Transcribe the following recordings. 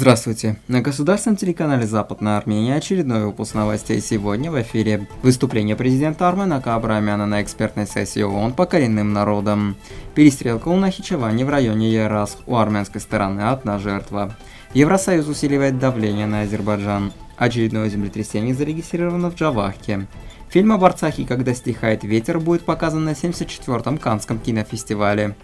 Здравствуйте! На государственном телеканале Западная Армения очередной выпуск новостей сегодня в эфире. Выступление президента Армена Каабрамяна на экспертной сессии ООН по коренным народам. Перестрелка у Нахичевани в районе Ярасх. У армянской стороны одна жертва. Евросоюз усиливает давление на Азербайджан. Очередное землетрясение зарегистрировано в Джавахке Фильм о борцах и «Когда стихает ветер» будет показан на 74-м Канском кинофестивале.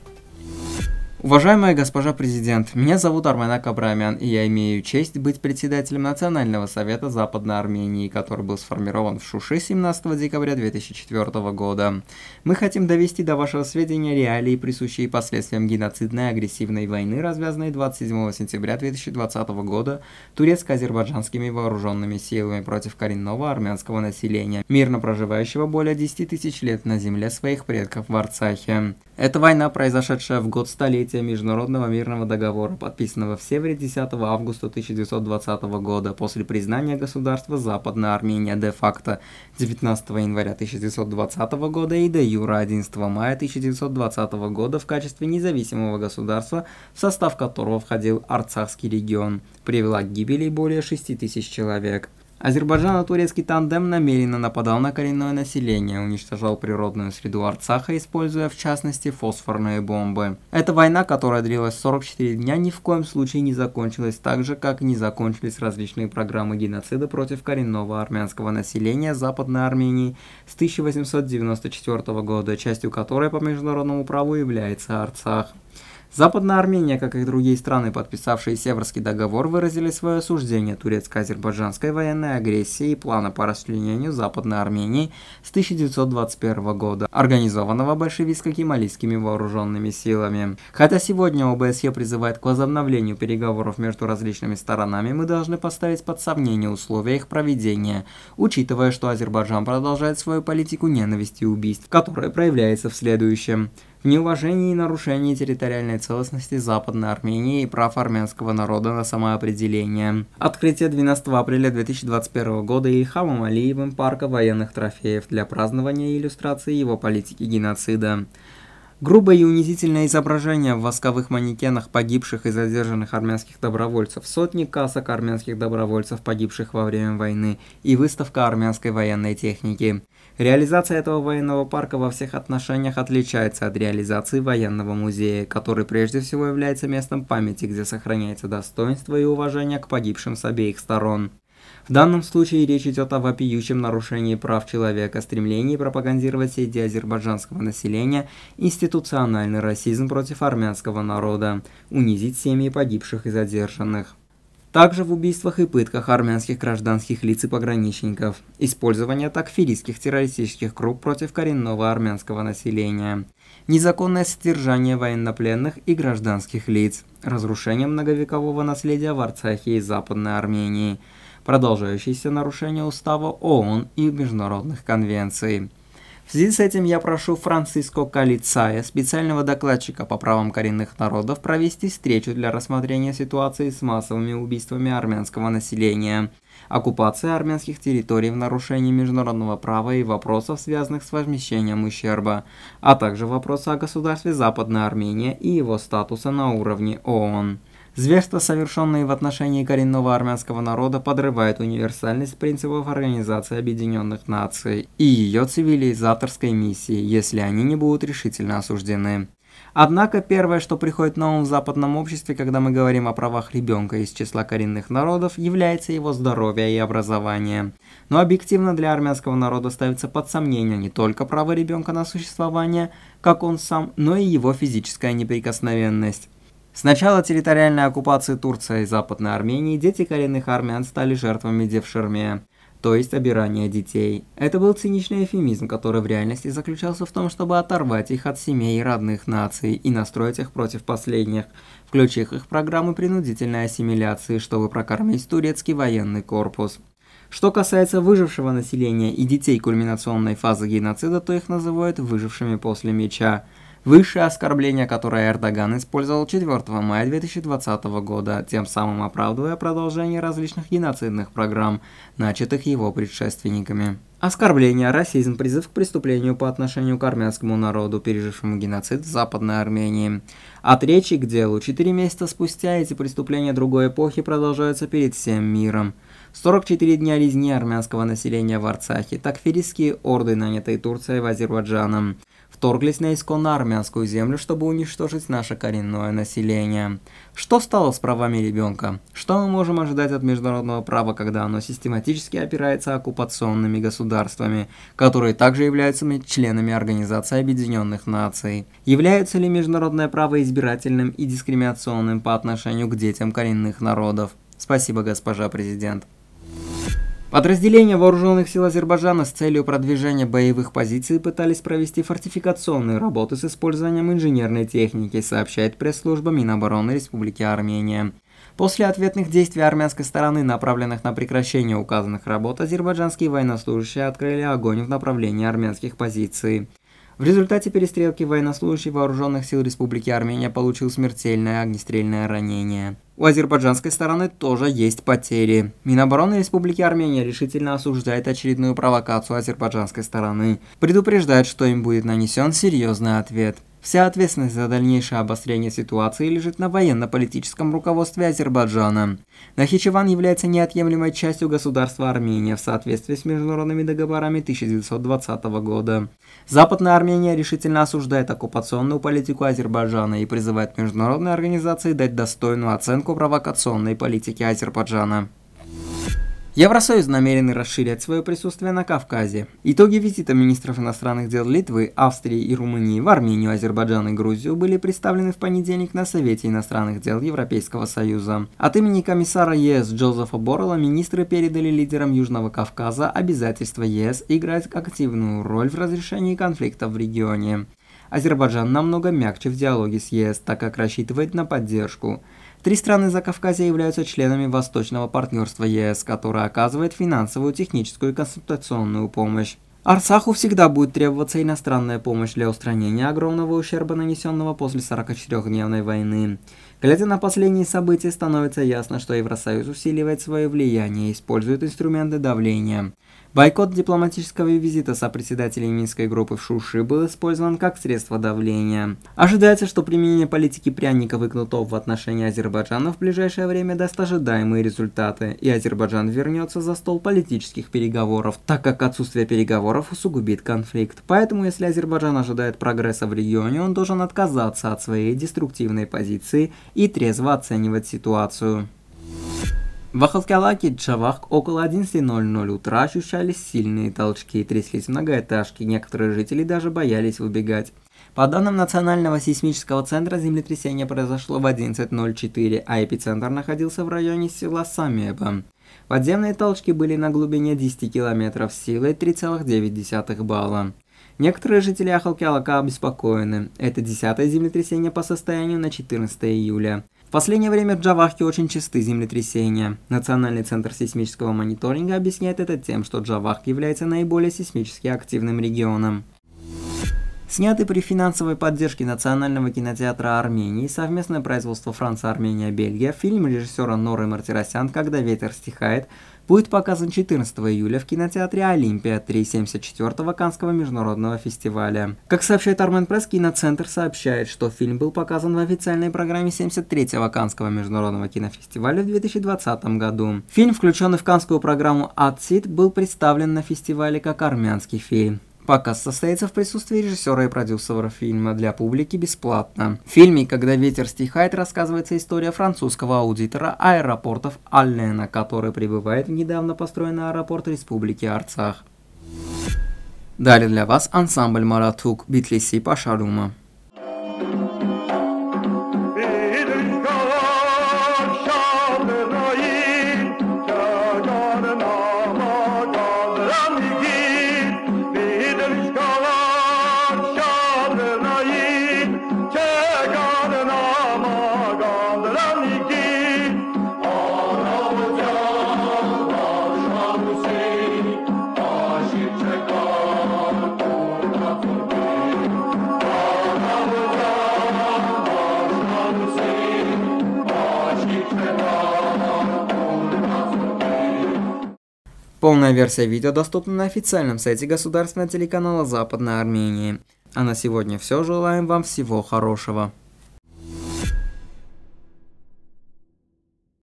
Уважаемая госпожа президент, меня зовут Арменак Абрамян, и я имею честь быть председателем Национального совета Западной Армении, который был сформирован в Шуше 17 декабря 2004 года. Мы хотим довести до вашего сведения реалии, присущие последствиям геноцидной агрессивной войны, развязанной 27 сентября 2020 года турецко-азербайджанскими вооруженными силами против коренного армянского населения, мирно проживающего более 10 тысяч лет на земле своих предков в Арцахе. Эта война, произошедшая в год столетия, принятия Международного мирного договора, подписанного в Севере 10 августа 1920 года после признания государства Западная Армения де-факто 19 января 1920 года и до юра 11 мая 1920 года в качестве независимого государства, в состав которого входил Арцахский регион, привела к гибели более 6 тысяч человек. Азербайджано-турецкий тандем намеренно нападал на коренное население, уничтожал природную среду Арцаха, используя в частности фосфорные бомбы. Эта война, которая длилась 44 дня, ни в коем случае не закончилась так же, как не закончились различные программы геноцида против коренного армянского населения Западной Армении с 1894 года, частью которой по международному праву является Арцах. Западная Армения, как и другие страны, подписавшие Северский договор, выразили свое осуждение турецко-азербайджанской военной агрессии и плана по расчленению Западной Армении с 1921 года, организованного большевистско-кемалийскими вооруженными силами. Хотя сегодня ОБСЕ призывает к возобновлению переговоров между различными сторонами, мы должны поставить под сомнение условия их проведения, учитывая, что Азербайджан продолжает свою политику ненависти и убийств, которая проявляется в следующем в неуважении и нарушении территориальной целостности Западной Армении и прав армянского народа на самоопределение. Открытие 12 апреля 2021 года Ильхамом Алиевым парка военных трофеев для празднования и иллюстрации его политики геноцида. Грубое и унизительное изображение в восковых манекенах погибших и задержанных армянских добровольцев, сотни касок армянских добровольцев, погибших во время войны, и выставка армянской военной техники. Реализация этого военного парка во всех отношениях отличается от реализации военного музея, который прежде всего является местом памяти, где сохраняется достоинство и уважение к погибшим с обеих сторон. В данном случае речь идет о вопиющем нарушении прав человека, стремлении пропагандировать среди азербайджанского населения институциональный расизм против армянского народа, унизить семьи погибших и задержанных также в убийствах и пытках армянских гражданских лиц и пограничников, использование такфиристских террористических групп против коренного армянского населения, незаконное содержание военнопленных и гражданских лиц, разрушение многовекового наследия в Арцахе и Западной Армении – продолжающиеся нарушения Устава ООН и международных конвенций. В связи с этим я прошу Франциско Калицая, специального докладчика по правам коренных народов, провести встречу для рассмотрения ситуации с массовыми убийствами армянского населения, оккупации армянских территорий в нарушении международного права и вопросов, связанных с возмещением ущерба, а также вопроса о государстве Западной Армении и его статуса на уровне ООН. Зверства, совершенные в отношении коренного армянского народа, подрывают универсальность принципов Организации Объединенных Наций и ее цивилизаторской миссии, если они не будут решительно осуждены. Однако первое, что приходит на ум в западном обществе, когда мы говорим о правах ребенка из числа коренных народов, является его здоровье и образование. Но объективно для армянского народа ставится под сомнение не только право ребенка на существование, как он сам, но и его физическая неприкосновенность. С начала территориальной оккупации Турции и Западной Армении дети коренных армян стали жертвами девшерме, то есть обирания детей. Это был циничный эфемизм, который в реальности заключался в том, чтобы оторвать их от семей и родных наций и настроить их против последних, включив их в программы принудительной ассимиляции, чтобы прокормить турецкий военный корпус. Что касается выжившего населения и детей кульминационной фазы геноцида, то их называют выжившими после меча. Высшее оскорбление, которое Эрдоган использовал 4 мая 2020 года, тем самым оправдывая продолжение различных геноцидных программ, начатых его предшественниками. Оскорбление, расизм, призыв к преступлению по отношению к армянскому народу, пережившему геноцид в Западной Армении. От речи к делу. Четыре месяца спустя эти преступления другой эпохи продолжаются перед всем миром. 44 дня резни армянского населения в Арцахе, такфиристские орды, нанятые Турцией в Азербайджаном, вторглись на исконно армянскую землю, чтобы уничтожить наше коренное население. Что стало с правами ребенка? Что мы можем ожидать от международного права, когда оно систематически опирается оккупационными государствами, которые также являются членами Организации Объединенных Наций? Является ли международное право избирательным и дискриминационным по отношению к детям коренных народов? Спасибо, госпожа президент. Подразделения вооруженных сил Азербайджана с целью продвижения боевых позиций пытались провести фортификационные работы с использованием инженерной техники, сообщает пресс-служба Минобороны Республики Армения. После ответных действий армянской стороны, направленных на прекращение указанных работ, азербайджанские военнослужащие открыли огонь в направлении армянских позиций. В результате перестрелки военнослужащий вооруженных сил Республики Армения получил смертельное огнестрельное ранение. У азербайджанской стороны тоже есть потери. Минобороны Республики Армения решительно осуждает очередную провокацию азербайджанской стороны, предупреждает, что им будет нанесен серьезный ответ. Вся ответственность за дальнейшее обострение ситуации лежит на военно-политическом руководстве Азербайджана. Нахичеван является неотъемлемой частью государства Армения в соответствии с международными договорами 1920 года. Западная Армения решительно осуждает оккупационную политику Азербайджана и призывает международные организации дать достойную оценку провокационной политики Азербайджана. Евросоюз намерен расширять свое присутствие на Кавказе. Итоги визита министров иностранных дел Литвы, Австрии и Румынии в Армению, Азербайджан и Грузию были представлены в понедельник на Совете иностранных дел Европейского Союза. От имени комиссара ЕС Джозефа Боррелла министры передали лидерам Южного Кавказа обязательство ЕС играть активную роль в разрешении конфликта в регионе. Азербайджан намного мягче в диалоге с ЕС, так как рассчитывает на поддержку. Три страны Закавказья являются членами Восточного партнерства ЕС, которое оказывает финансовую, техническую и консультационную помощь. Арцаху всегда будет требоваться иностранная помощь для устранения огромного ущерба, нанесенного после 44-дневной войны. Глядя на последние события, становится ясно, что Евросоюз усиливает свое влияние и использует инструменты давления. Бойкот дипломатического визита сопредседателей Минской группы в Шуши был использован как средство давления. Ожидается, что применение политики пряников и кнутов в отношении Азербайджана в ближайшее время даст ожидаемые результаты, и Азербайджан вернется за стол политических переговоров, так как отсутствие переговоров усугубит конфликт. Поэтому, если Азербайджан ожидает прогресса в регионе, он должен отказаться от своей деструктивной позиции и трезво оценивать ситуацию. В Ахалкалаке Джавах около 11.00 утра ощущались сильные толчки, и тряслись многоэтажки, некоторые жители даже боялись выбегать. По данным Национального сейсмического центра, землетрясение произошло в 11.04, а эпицентр находился в районе села Самеба. Подземные толчки были на глубине 10 километров силой 3,9 балла. Некоторые жители Ахалкиалака обеспокоены. Это десятое землетрясение по состоянию на 14 июля. В последнее время в Джавахке очень чисты землетрясения. Национальный центр сейсмического мониторинга объясняет это тем, что Джавах является наиболее сейсмически активным регионом. Снятый при финансовой поддержке Национального кинотеатра Армении, совместное производство Франция-Армения-Бельгия, фильм режиссера Норы Мартиросян «Когда ветер стихает» будет показан 14 июля в кинотеатре «Олимпия» 374-го Канского международного фестиваля. Как сообщает Армен Пресс, киноцентр сообщает, что фильм был показан в официальной программе 73-го Канского международного кинофестиваля в 2020 году. Фильм, включенный в канскую программу «Атсит», был представлен на фестивале как армянский фильм. Показ состоится в присутствии режиссера и продюсера фильма для публики бесплатно. В фильме «Когда ветер стихает» рассказывается история французского аудитора аэропортов Аллена, который прибывает в недавно построенный аэропорт Республики Арцах. Далее для вас ансамбль «Маратук» Битлиси Пашарума. Полная версия видео доступна на официальном сайте государственного телеканала Западной Армении. А на сегодня все. Желаем вам всего хорошего.